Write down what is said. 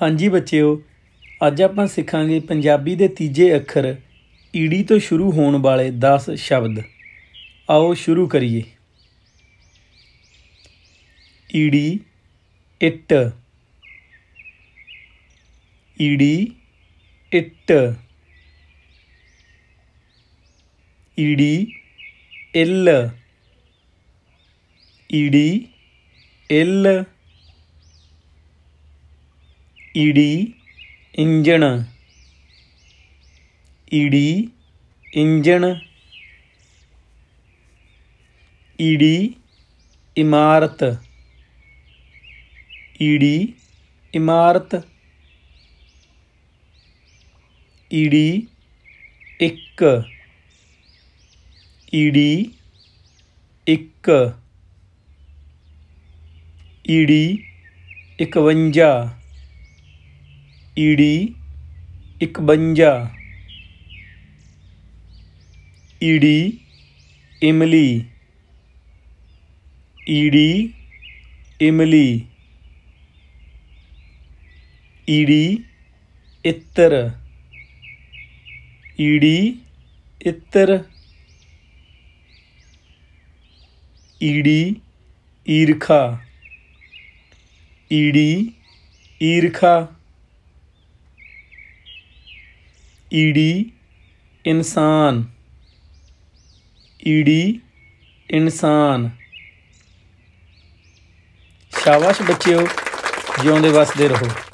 ਹਾਂਜੀ ਬੱਚਿਓ ਅੱਜ ਆਪਾਂ ਸਿੱਖਾਂਗੇ ਪੰਜਾਬੀ ਦੇ ਤੀਜੇ ਅੱਖਰ ਈੜੀ ਤੋਂ ਸ਼ੁਰੂ ਹੋਣ ਵਾਲੇ 10 ਸ਼ਬਦ ਆਓ ਸ਼ੁਰੂ ਕਰੀਏ ਈੜੀ ਇੱਟ ਈੜੀ ਇੱਟ ਈੜੀ ਇਲ ਈੜੀ ਇਲ ਈੜੀ ਇੰਜਣ ਈੜੀ ਇੰਜਣ ਈੜੀ ਇਮਾਰਤ ਈੜੀ ਇਮਾਰਤ ਈੜੀ ਇੱਕ ਈੜੀ ਇੱਕ ਈੜੀ 51 ईडी इकबंजा ईडी इमली ईडी इमली ईडी इतर ईडी इतर ईडी ईरखा ईडी ईरखा ਈਡੀ ਇਨਸਾਨ ਈਡੀ ਇਨਸਾਨ ਸ਼ਾਬਾਸ਼ ਬੱਚਿਓ ਜਿਉਂਦੇ ਵਸਦੇ ਰਹੋ